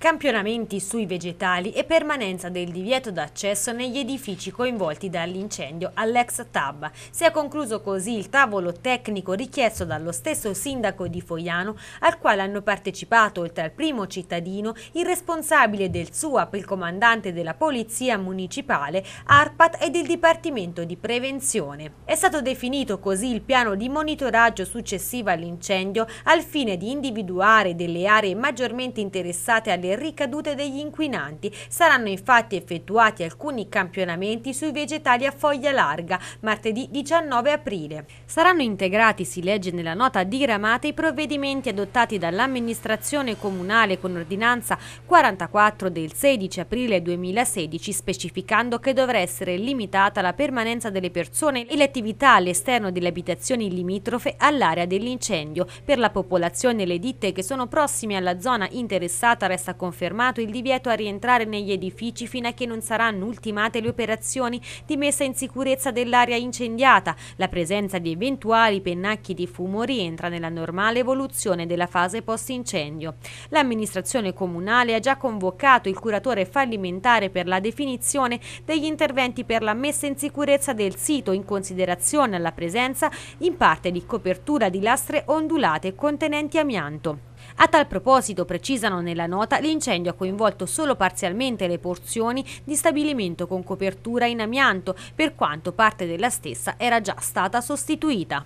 campionamenti sui vegetali e permanenza del divieto d'accesso negli edifici coinvolti dall'incendio all'ex TAB. Si è concluso così il tavolo tecnico richiesto dallo stesso sindaco di Foiano, al quale hanno partecipato, oltre al primo cittadino, il responsabile del SUAP, il comandante della Polizia Municipale, ARPAT ed il Dipartimento di Prevenzione. È stato definito così il piano di monitoraggio successivo all'incendio al fine di individuare delle aree maggiormente interessate alle le ricadute degli inquinanti. Saranno infatti effettuati alcuni campionamenti sui vegetali a foglia larga martedì 19 aprile. Saranno integrati, si legge nella nota diramata, i provvedimenti adottati dall'amministrazione comunale con ordinanza 44 del 16 aprile 2016 specificando che dovrà essere limitata la permanenza delle persone e le attività all'esterno delle abitazioni limitrofe all'area dell'incendio. Per la popolazione e le ditte che sono prossime alla zona interessata resta confermato il divieto a rientrare negli edifici fino a che non saranno ultimate le operazioni di messa in sicurezza dell'area incendiata. La presenza di eventuali pennacchi di fumo rientra nella normale evoluzione della fase post-incendio. L'amministrazione comunale ha già convocato il curatore fallimentare per la definizione degli interventi per la messa in sicurezza del sito in considerazione alla presenza in parte di copertura di lastre ondulate contenenti amianto. A tal proposito, precisano nella nota, l'incendio ha coinvolto solo parzialmente le porzioni di stabilimento con copertura in amianto, per quanto parte della stessa era già stata sostituita.